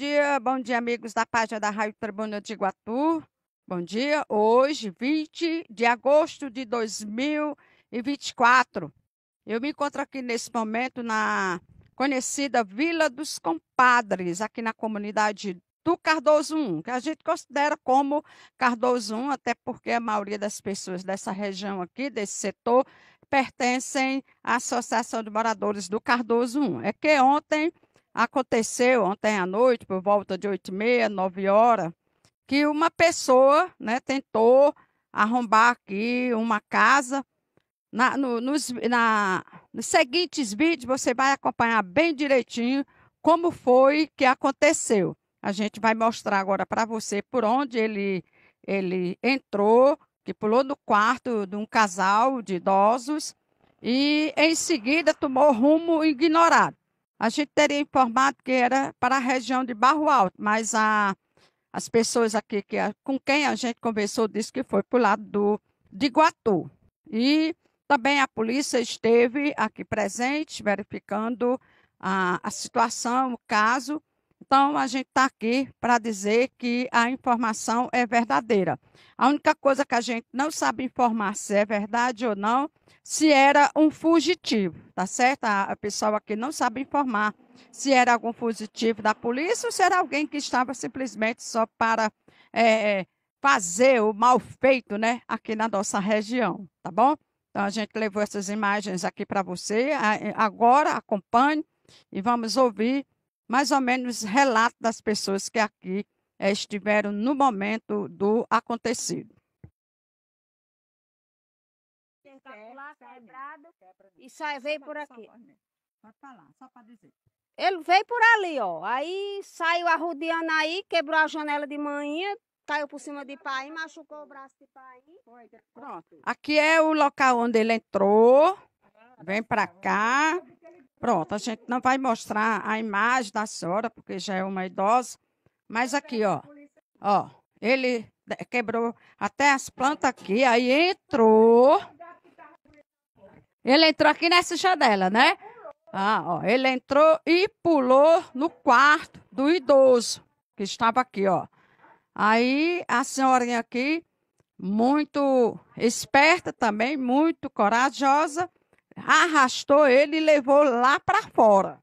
dia, bom dia, amigos da página da Rádio Tribuna de Iguatu. Bom dia, hoje, 20 de agosto de 2024. Eu me encontro aqui nesse momento na conhecida Vila dos Compadres, aqui na comunidade do Cardoso 1, que a gente considera como Cardoso 1, até porque a maioria das pessoas dessa região aqui, desse setor, pertencem à Associação de Moradores do Cardoso 1. É que ontem aconteceu ontem à noite, por volta de 8 e meia, 9 horas, que uma pessoa né, tentou arrombar aqui uma casa. Na, no, nos, na, nos seguintes vídeos, você vai acompanhar bem direitinho como foi que aconteceu. A gente vai mostrar agora para você por onde ele, ele entrou, que pulou no quarto de um casal de idosos e, em seguida, tomou rumo ignorado. A gente teria informado que era para a região de Barro Alto, mas a, as pessoas aqui que a, com quem a gente conversou disse que foi para o lado do, de Iguatu. E também a polícia esteve aqui presente, verificando a, a situação, o caso, então, a gente está aqui para dizer que a informação é verdadeira. A única coisa que a gente não sabe informar se é verdade ou não, se era um fugitivo, tá certo? A pessoa aqui não sabe informar se era algum fugitivo da polícia ou se era alguém que estava simplesmente só para é, fazer o mal feito, né, aqui na nossa região, tá bom? Então, a gente levou essas imagens aqui para você. Agora, acompanhe e vamos ouvir mais ou menos relato das pessoas que aqui é, estiveram no momento do acontecido. quebrado, e sai, veio por aqui. Pode falar, só para dizer. Ele veio por ali, ó. Aí saiu arrudeando aí, quebrou a janela de manhã, caiu por cima de pai, machucou o braço de pai. Pronto. Aqui é o local onde ele entrou. É, Vem para cá. Pronto, a gente não vai mostrar a imagem da senhora, porque já é uma idosa, mas aqui, ó, ó, ele quebrou até as plantas aqui, aí entrou. Ele entrou aqui nessa janela, né? Ah, ó, ele entrou e pulou no quarto do idoso, que estava aqui, ó. Aí a senhorinha aqui, muito esperta também, muito corajosa, arrastou ele e levou lá para fora.